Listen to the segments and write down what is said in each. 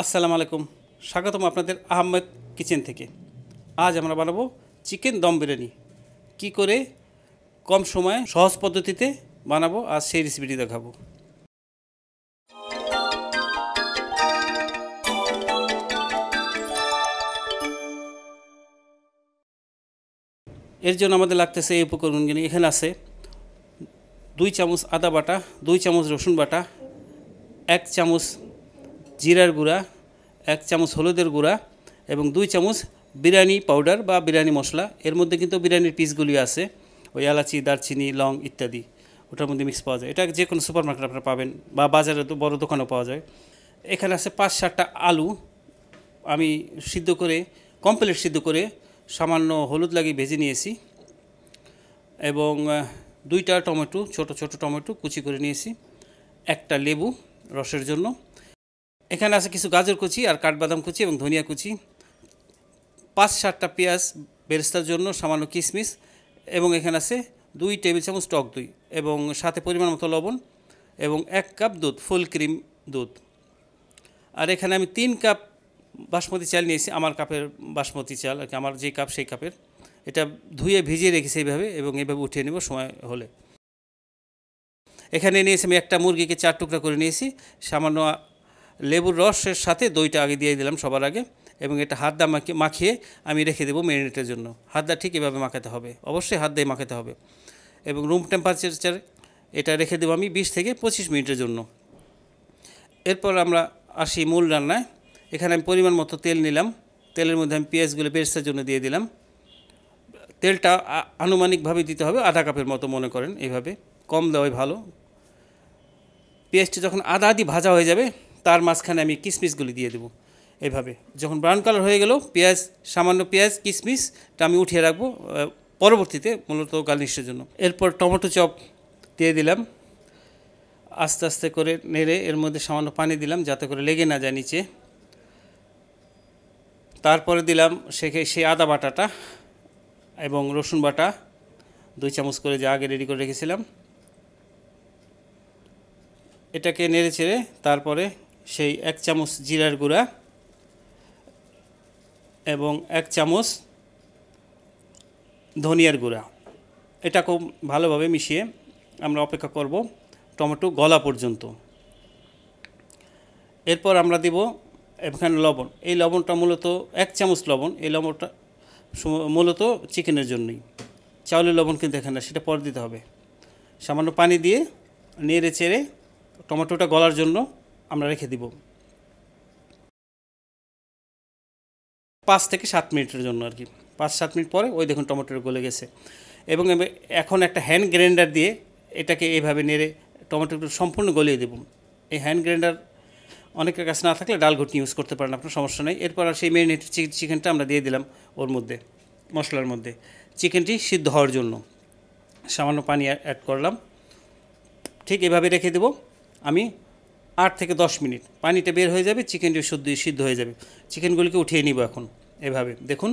আসসালামু আলাইকুম স্বাগতম আপনাদের আহমেদ কিচেন থেকে আজ আমরা বানাবো চিকেন দম বিরিয়ানি কী করে কম সময়ে সহজ পদ্ধতিতে বানাবো আর সেই রেসিপিটি দেখাবো এর জন্য আমাদের লাগতেছে এই উপকরণগুলি এখানে আছে দুই চামচ আদা বাটা দুই চামচ রসুন বাটা এক চামচ জিরার গুঁড়া এক চামচ হলুদের গুঁড়া এবং দুই চামচ বিরিয়ানি পাউডার বা বিরিয়ানি মশলা এর মধ্যে কিন্তু বিরিয়ানির পিসগুলি আছে ওই এলাচি দারচিনি লং ইত্যাদি ওটার মধ্যে মিক্স পাওয়া যায় এটা যে কোনো সুপার মার্কেট আপনারা পাবেন বা বাজারে তো বড় দোকানেও পাওয়া যায় এখানে আছে পাঁচ সাতটা আলু আমি সিদ্ধ করে কমপ্লিট সিদ্ধ করে সামান্য হলুদ লাগিয়ে ভেজে নিয়েছি এবং দুইটা টমেটো ছোট ছোট টমেটো কুচি করে নিয়েছি একটা লেবু রসের জন্য এখানে আছে কিছু গাজর কুচি আর কাঠবাদাম কুচি এবং ধনিয়া কুচি পাঁচ সাতটা পেঁয়াজ বেরেস্তার জন্য সামান্য কিশমিশ এবং এখানে আছে দুই টেবিল চামচ টক দই এবং সাথে পরিমাণ মতো লবণ এবং এক কাপ দুধ ফুল ক্রিম দুধ আর এখানে আমি তিন কাপ বাসমতি চাল নিয়েছি আমার কাপের বাসমতি চাল আর আমার যে কাপ সেই কাপের এটা ধুয়ে ভিজিয়ে রেখেছি এইভাবে এবং এইভাবে উঠিয়ে নেব সময় হলে এখানে নিয়েছি আমি একটা মুরগিকে চার টুকরা করে নিয়েছি সামান্য লেবুর রসের সাথে দইটা আগে দিয়ে দিলাম সবার আগে এবং এটা হাত দা মাখিয়ে আমি রেখে দেবো মেরিনেটের জন্য হাত দা ঠিক এভাবে মাখাতে হবে অবশ্যই হাত দিয়ে মাখাতে হবে এবং রুম টেম্পারেচার এটা রেখে দেবো আমি বিশ থেকে পঁচিশ মিনিটের জন্য এরপর আমরা আসি মূল রান্নায় এখানে আমি পরিমাণ মতো তেল নিলাম তেলের মধ্যে আমি পেঁয়াজগুলো বেরেস্তার জন্য দিয়ে দিলাম তেলটা আনুমানিকভাবে দিতে হবে আধা কাপের মতো মনে করেন এইভাবে কম দেওয়াই ভালো পেঁয়াজটি যখন আদা আদি ভাজা হয়ে যাবে তার মাঝখানে আমি কিশমিশগুলি দিয়ে দেবো এভাবে যখন ব্রাউন কালার হয়ে গেল পেঁয়াজ সামান্য পেঁয়াজ কিশমিশটা আমি উঠিয়ে রাখবো পরবর্তীতে মূলত গার্নিশের জন্য এরপর টমেটো চপ দিয়ে দিলাম আস্তে আস্তে করে নেড়ে এর মধ্যে সামান্য পানি দিলাম যাতে করে লেগে না যায় নিচে তারপরে দিলাম সেখে সেই আদা বাটাটা এবং রসুন বাটা দুই চামচ করে যা আগে রেডি করে রেখেছিলাম এটাকে নেড়ে চেড়ে তারপরে সেই এক চামচ জিরার গুঁড়া এবং এক চামচ ধনিয়ার গুঁড়া এটা খুব ভালোভাবে মিশিয়ে আমরা অপেক্ষা করব টমেটো গলা পর্যন্ত এরপর আমরা দেব এখানে লবণ এই লবণটা মূলত এক চামচ লবণ এই লবণটা মূলত চিকেনের জন্যই চাউলের লবণ কিন্তু এখানে সেটা পর দিতে হবে সামান্য পানি দিয়ে নেড়ে চেড়ে টমেটোটা গলার জন্য আমরা রেখে দিব পাঁচ থেকে সাত মিনিটের জন্য আর কি পাঁচ সাত মিনিট পরে ওই দেখুন টমেটোর গলে গেছে এবং এখন একটা হ্যান্ড গ্রাইন্ডার দিয়ে এটাকে এইভাবে নেড়ে টমেটোটা সম্পূর্ণ গলিয়ে দেব এই হ্যান্ড গ্রাইন্ডার অনেকের কাছে না থাকলে ডাল ঘুটনি ইউজ করতে পারেন আপনার সমস্যা নেই এরপর আর সেই ম্যারিনেটেড চিকেনটা আমরা দিয়ে দিলাম ওর মধ্যে মশলার মধ্যে চিকেনটি সিদ্ধ হওয়ার জন্য সামান্য পানি অ্যাড করলাম ঠিক এভাবে রেখে দেব আমি আট থেকে দশ মিনিট পানিটা বের হয়ে যাবে চিকেনটি সদ্য সিদ্ধ হয়ে যাবে চিকেনগুলিকে উঠিয়ে নিব এখন এভাবে দেখুন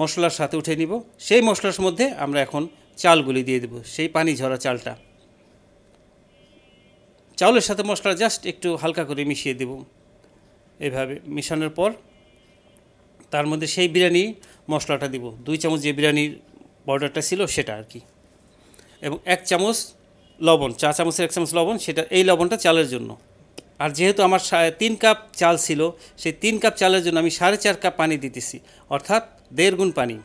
মশলার সাথে উঠিয়ে নিব সেই মশলার মধ্যে আমরা এখন চালগুলি দিয়ে দেব সেই পানি ঝরা চালটা চাউলের সাথে মশলা জাস্ট একটু হালকা করে মিশিয়ে দেব এভাবে মিশানোর পর তার মধ্যে সেই বিরিয়ানি মশলাটা দিব দুই চামচ যে বিরিয়ানির পাউডারটা ছিল সেটা আর কি এবং এক চামচ লবণ চা চামচের এক চামচ লবণ সেটা এই লবণটা চালের জন্য আর যেহেতু আমার তিন কাপ চাল ছিল সেই তিন কাপ চালের জন্য আমি সাড়ে চার কাপ পানি দিতেছি অর্থাৎ দেড় গুণ পানি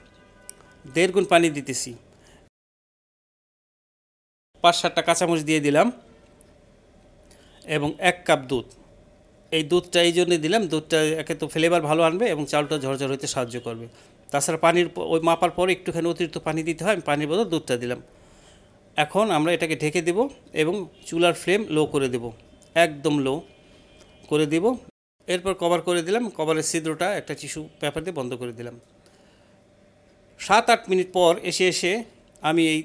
দেড় গুণ পানি দিতেছি পাঁচ সাতটা কাঁচামরিচ দিয়ে দিলাম এবং এক কাপ দুধ এই দুধটা এই জন্যে দিলাম দুধটা একে তো ফ্লেভার ভালো আনবে এবং চালটা ঝরঝর হইতে সাহায্য করবে তাছাড়া পানির ওই মাপার পরে একটুখানি অতিরিক্ত পানি দিতে হয় আমি পানির বদল দুধটা দিলাম এখন আমরা এটাকে ঢেকে দেব এবং চুলার ফ্লেম লো করে দেব একদম লো করে দেব এরপর কভার করে দিলাম কভারের ছিদ্রটা একটা টিস্যু পেপার দিয়ে বন্ধ করে দিলাম সাত আট মিনিট পর এসে এসে আমি এই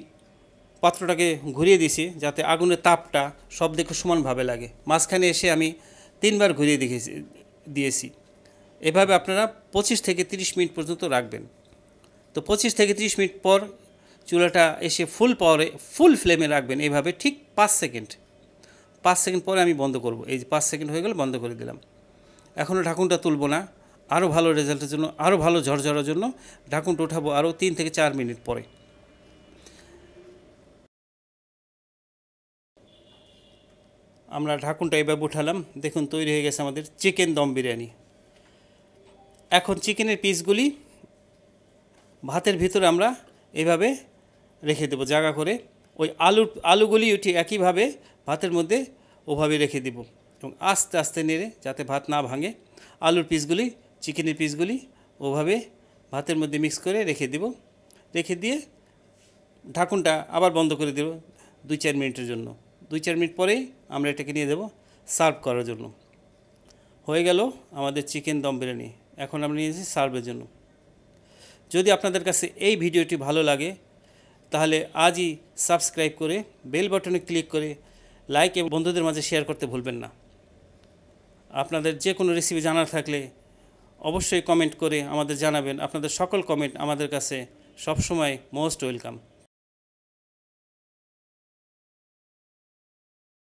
পাত্রটাকে ঘুরিয়ে দিছি যাতে আগুনের তাপটা সব দেখে সমানভাবে লাগে মাঝখানে এসে আমি তিনবার ঘুরিয়ে দেখেছি দিয়েছি এভাবে আপনারা পঁচিশ থেকে ৩০ মিনিট পর্যন্ত রাখবেন তো পঁচিশ থেকে ৩০ মিনিট পর চুলাটা এসে ফুল পাওয়ারে ফুল ফ্লেমে রাখবেন এইভাবে ঠিক পাঁচ সেকেন্ড পাঁচ সেকেন্ড পরে আমি বন্ধ করব এই যে পাঁচ সেকেন্ড হয়ে গেলে বন্ধ করে দিলাম এখনও ঢাকুনটা তুলব না আরও ভালো রেজাল্টের জন্য আরও ভালো ঝরঝরার জন্য ঢাকুনটা ওঠাবো আরও তিন থেকে চার মিনিট পরে আমরা ঢাকুনটা এভাবে উঠালাম দেখুন তৈরি হয়ে গেছে আমাদের চিকেন দম বিরিয়ানি এখন চিকেনের পিসগুলি ভাতের ভিতরে আমরা এভাবে রেখে দেবো জায়গা করে ওই আলু আলুগুলি ঠিক একইভাবে ভাতের মধ্যে ওভাবে রেখে দেব এবং আস্তে আস্তে নেড়ে যাতে ভাত না ভাঙে আলুর পিসগুলি চিকেনের পিসগুলি ওভাবে ভাতের মধ্যে মিক্স করে রেখে দেব রেখে দিয়ে ঢাকুনটা আবার বন্ধ করে দেব দুই চার মিনিটের জন্য দুই চার মিনিট পরেই আমরা এটাকে নিয়ে দেব সার্ভ করার জন্য হয়ে গেল আমাদের চিকেন দম বিরিয়ানি এখন আমরা নিয়েছি সার্ভের জন্য যদি আপনাদের কাছে এই ভিডিওটি ভালো লাগে তাহলে আজই সাবস্ক্রাইব করে বেল বাটনে ক্লিক করে লাইক এবং বন্ধুদের মাঝে শেয়ার করতে ভুলবেন না আপনাদের যে কোনো রেসিপি জানার থাকলে অবশ্যই কমেন্ট করে আমাদের জানাবেন আপনাদের সকল কমেন্ট আমাদের কাছে সবসময় মোস্ট ওয়েলকাম